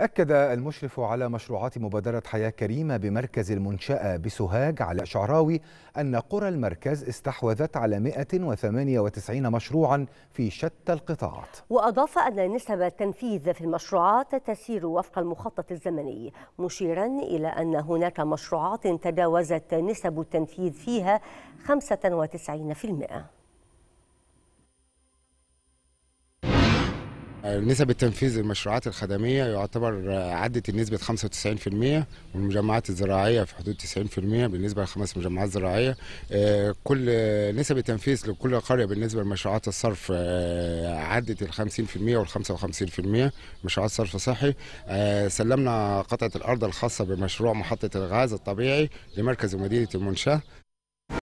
أكد المشرف على مشروعات مبادرة حياة كريمة بمركز المنشأة بسوهاج على شعراوي أن قرى المركز استحوذت على 198 مشروعا في شتى القطاعات وأضاف أن نسب التنفيذ في المشروعات تسير وفق المخطط الزمني مشيرا إلى أن هناك مشروعات تجاوزت نسب التنفيذ فيها 95% نسب التنفيذ المشروعات الخدمية يعتبر عدت النسبة 95% والمجمعات الزراعية في حدود 90% بالنسبة لخمس مجمعات زراعية آه، كل نسب التنفيذ لكل قرية بالنسبة لمشروعات الصرف آه، عدت ال 50% وال 55% مشروعات صرف صحي آه، سلمنا قطعة الأرض الخاصة بمشروع محطة الغاز الطبيعي لمركز مدينة المنشاة